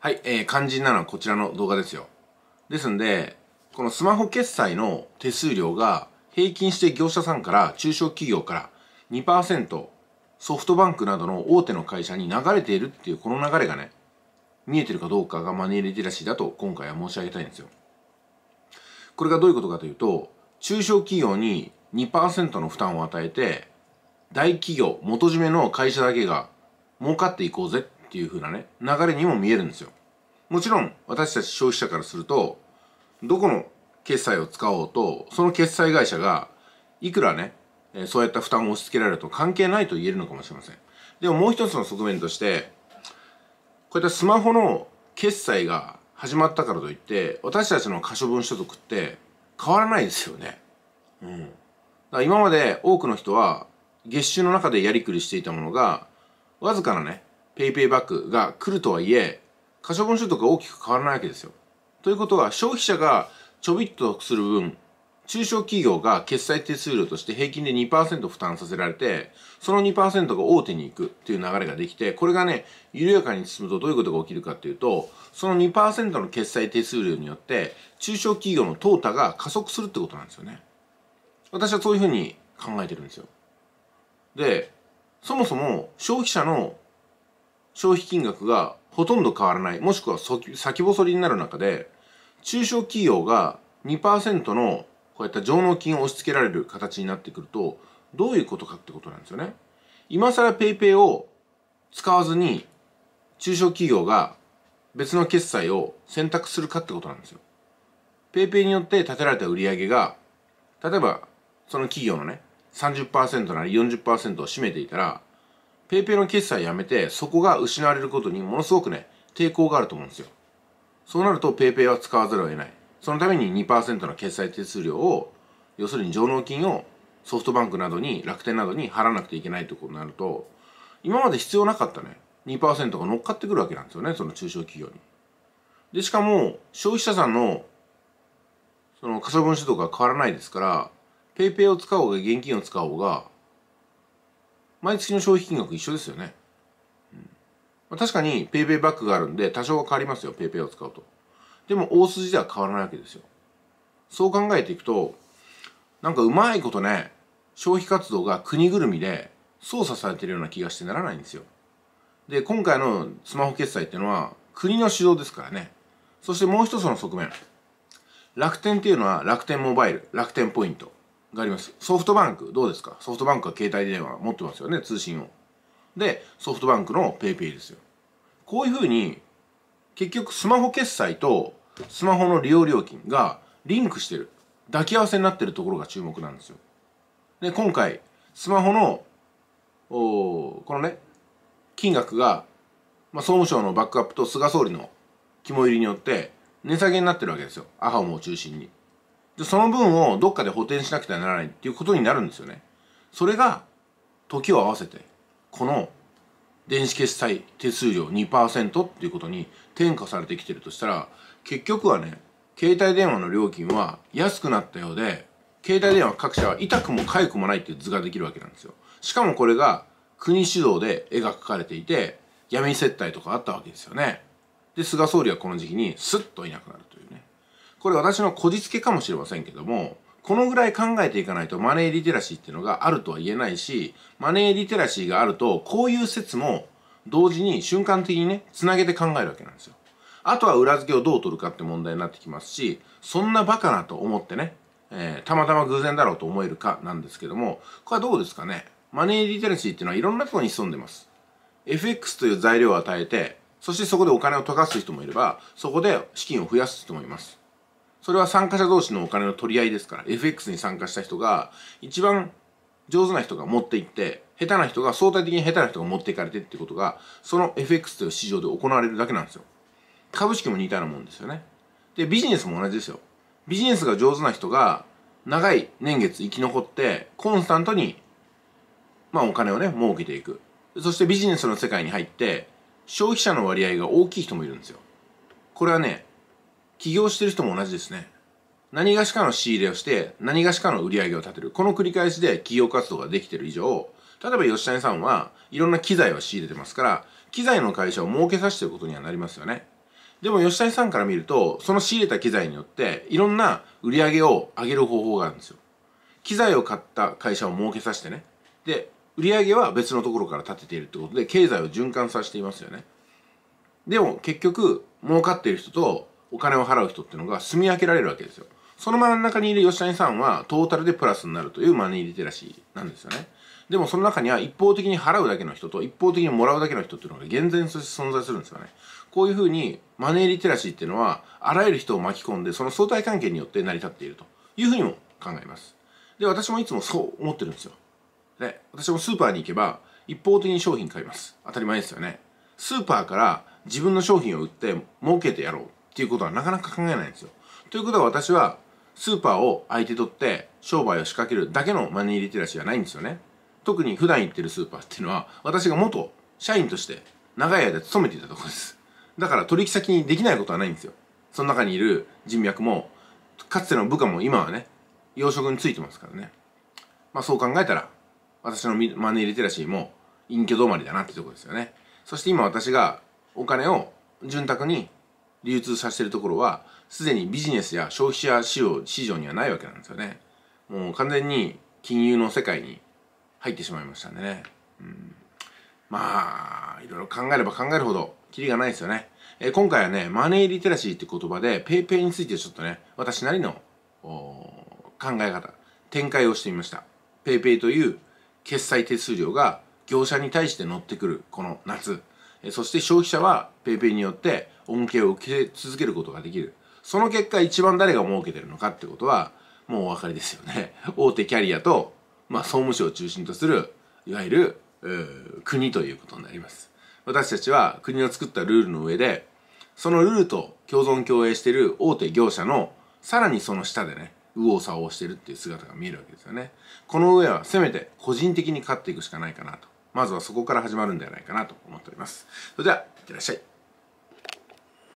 はい、えー、肝心なのはこちらの動画ですよ。ですんで、このスマホ決済の手数料が平均して業者さんから中小企業から2%ソフトバンクなどの大手の会社に流れているっていうこの流れがね、見えてるかどうかがマネーリテラシーだと今回は申し上げたいんですよ。これがどういうことかというと、中小企業に2%の負担を与えて、大企業、元締めの会社だけが儲かっていこうぜっていう風なね、流れにも見えるんですよ。もちろん、私たち消費者からすると、どこの決済を使おうと、その決済会社が、いくらね、そういった負担を押し付けられると関係ないと言えるのかもしれません。でももう一つの側面として、こういったスマホの決済が始まったからといって、私たちの可処分所得って変わらないですよね。うん。だから今まで多くの人は、月収の中でやりくりしていたものが、わずかなね、PayPay バックが来るとはいえ、可処分所得が大きく変わらないわけですよ。ということは、消費者がちょびっと得する分、中小企業が決済手数料として平均で2%負担させられて、その2%が大手に行くっていう流れができて、これがね、緩やかに進むとどういうことが起きるかっていうと、その2%の決済手数料によって、中小企業の淘汰が加速するってことなんですよね。私はそういうふうに考えてるんですよ。で、そもそも消費者の消費金額がほとんど変わらないもしくは先細りになる中で中小企業が2%のこういった上納金を押し付けられる形になってくるとどういうことかってことなんですよね。今更 PayPay を使わずに中小企業が別の決済を選択するかってことなんですよ。PayPay によって立てられた売り上げが例えばその企業のね30%なり40%を占めていたらペイペイの決済やめて、そこが失われることにものすごくね、抵抗があると思うんですよ。そうなると、ペイペイは使わざるを得ない。そのために2%の決済手数料を、要するに上納金をソフトバンクなどに、楽天などに払わなくていけないということになると、今まで必要なかったね、2%が乗っかってくるわけなんですよね、その中小企業に。で、しかも、消費者さんの、その可処分所得が変わらないですから、ペイペイを使おうが現金を使おうが、毎月の消費金額一緒ですよね、うん、確かに PayPay バックがあるんで多少は変わりますよ PayPay を使うとでも大筋では変わらないわけですよそう考えていくとなんかうまいことね消費活動が国ぐるみで操作されてるような気がしてならないんですよで今回のスマホ決済っていうのは国の主導ですからねそしてもう一つの側面楽天っていうのは楽天モバイル楽天ポイントがありますソフトバンクどうですかソフトバンクは携帯電話持ってますよね通信をでソフトバンクの PayPay ですよこういうふうに結局スマホ決済とスマホの利用料金がリンクしてる抱き合わせになってるところが注目なんですよで今回スマホのおこのね金額が、まあ、総務省のバックアップと菅総理の肝入りによって値下げになってるわけですよアハモを中心にでその分をどっかで補填しなくてはならないっていうことになるんですよねそれが時を合わせてこの電子決済手数料2%っていうことに転嫁されてきてるとしたら結局はね携帯電話の料金は安くなったようで携帯電話各社は痛くも痒くもないっていう図ができるわけなんですよしかもこれが国主導で絵が描かれていて闇接待とかあったわけですよねで菅総理はこの時期にスッといなくなるこれ私のこじつけかもしれませんけども、このぐらい考えていかないとマネーリテラシーっていうのがあるとは言えないし、マネーリテラシーがあると、こういう説も同時に瞬間的にね、つなげて考えるわけなんですよ。あとは裏付けをどう取るかって問題になってきますし、そんなバカなと思ってね、えー、たまたま偶然だろうと思えるかなんですけども、これはどうですかね。マネーリテラシーっていうのはいろんなところに潜んでます。FX という材料を与えて、そしてそこでお金を溶かす人もいれば、そこで資金を増やす人もいます。それは参加者同士のお金の取り合いですから、FX に参加した人が、一番上手な人が持っていって、下手な人が、相対的に下手な人が持っていかれてってことが、その FX という市場で行われるだけなんですよ。株式も似たようなもんですよね。で、ビジネスも同じですよ。ビジネスが上手な人が、長い年月生き残って、コンスタントに、まあお金をね、儲けていく。そしてビジネスの世界に入って、消費者の割合が大きい人もいるんですよ。これはね、起業してる人も同じですね。何がしかの仕入れをして、何がしかの売り上げを立てる。この繰り返しで企業活動ができてる以上、例えば吉谷さんはいろんな機材を仕入れてますから、機材の会社を儲けさせてることにはなりますよね。でも吉谷さんから見ると、その仕入れた機材によって、いろんな売り上げを上げる方法があるんですよ。機材を買った会社を儲けさせてね。で、売り上げは別のところから立てているってことで、経済を循環させていますよね。でも結局、儲かっている人とお金を払う人っていうのが住み分けられるわけですよその真ん中にいる吉谷さんはトータルでプラスになるというマネーリテラシーなんですよねでもその中には一方的に払うだけの人と一方的にもらうだけの人っていうのが厳然として存在するんですよねこういうふうにマネーリテラシーっていうのはあらゆる人を巻き込んでその相対関係によって成り立っているというふうにも考えますで私もいつもそう思ってるんですよで私もスーパーに行けば一方的に商品買います当たり前ですよねスーパーから自分の商品を売って儲けてやろうていうことはなかなか考えないんですよ。ということは私はスーパーを相手取って商売を仕掛けるだけのマネーリテラシーはないんですよね。特に普段行ってるスーパーっていうのは私が元社員として長い間勤めていたところです。だから取引先にできないことはないんですよ。その中にいる人脈もかつての部下も今はね養殖についてますからね。まあそう考えたら私のマネーリテラシーも隠居止まりだなってとこですよね。そして今私がお金を潤沢に流通させてるところはすでにビジネスや消費者市場市場にはないわけなんですよねもう完全に金融の世界に入ってしまいましたんでね、うん、まあいろいろ考えれば考えるほどキリがないですよね、えー、今回はねマネーリテラシーって言葉で PayPay についてちょっとね私なりの考え方展開をしてみました PayPay という決済手数料が業者に対して乗ってくるこの夏そして消費者は PayPay によって恩恵を受け続けることができるその結果一番誰が儲けてるのかってことはもうお分かりですよね 大手キャリアと、まあ、総務省を中心とするいわゆる、ー、国ということになります私たちは国の作ったルールの上でそのルールと共存共栄してる大手業者のさらにその下でね右往左往してるっていう姿が見えるわけですよねこの上はせめて個人的に勝っていくしかないかなとまずはそこから始まるんじゃないかなと思っております。それでは、いってらっしゃい。